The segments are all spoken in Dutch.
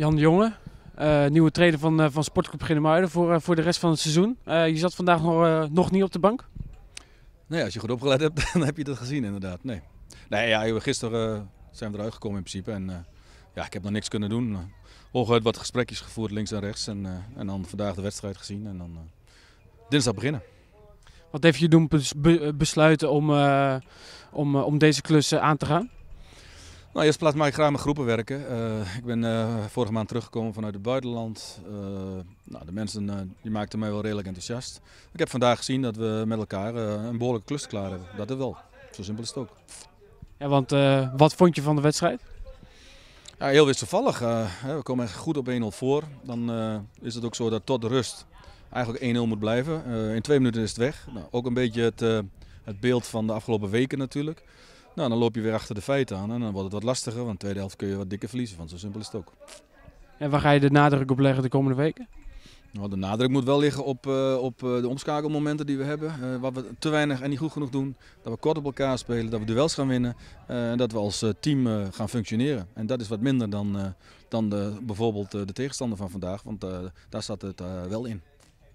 Jan Jonge, eh, nieuwe trainer van, eh, van Sportclub Genemuiden voor, uh, voor de rest van het seizoen. je zat vandaag nog, nog niet op de bank? Nee, als je goed opgelet hebt, dan heb je dat gezien inderdaad. Nee, nee ja, gisteren zijn we eruit gekomen in principe. En ja, ik heb nog niks kunnen doen. Hooguit wat gesprekjes gevoerd links en rechts. En, en dan vandaag de wedstrijd gezien. En dan dinsdag beginnen. Wat heeft je doen besluiten om, om, om deze klus aan te gaan? Nou, eerst plaats mag ik graag met groepen werken. Eh, ik ben eh, vorige maand teruggekomen vanuit het buitenland. Eh, nou, de mensen die maakten mij wel redelijk enthousiast. Ik heb vandaag gezien dat we met elkaar een behoorlijke klus klaar hebben. Dat is wel. Zo simpel is het ook. Ja, want wat vond je van de wedstrijd? Ja, heel wisselvallig. we komen echt goed op 1-0 voor. Dan is het ook zo dat tot de rust eigenlijk 1-0 moet blijven. in twee minuten is het weg. Nou, ook een beetje het, het beeld van de afgelopen weken natuurlijk. Nou, dan loop je weer achter de feiten aan en dan wordt het wat lastiger. Want de tweede helft kun je wat dikker verliezen, van. zo simpel is het ook. En waar ga je de nadruk op leggen de komende weken? Nou, de nadruk moet wel liggen op, eh, op eh, de omschakelmomenten die we hebben. Eh, wat we te weinig en niet goed genoeg doen. Dat we kort op elkaar spelen, dat we duels gaan winnen. en dat we als team gaan functioneren. En dat is wat minder dan, dan de, bijvoorbeeld de tegenstander van vandaag. Want daar zat het wel in.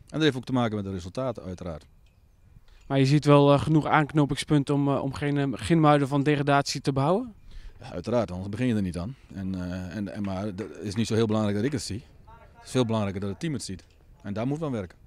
En dat heeft ook te maken met de resultaten uiteraard. Maar je ziet wel eh, genoeg aanknopingspunten om, eh, om eh, geen muiden van degradatie te behouden? Ja, uiteraard, anders begin je er niet aan. En, en, en, maar het is niet zo heel belangrijk dat ik het zie. Het is veel belangrijker dat het team het ziet. En daar moet we werken.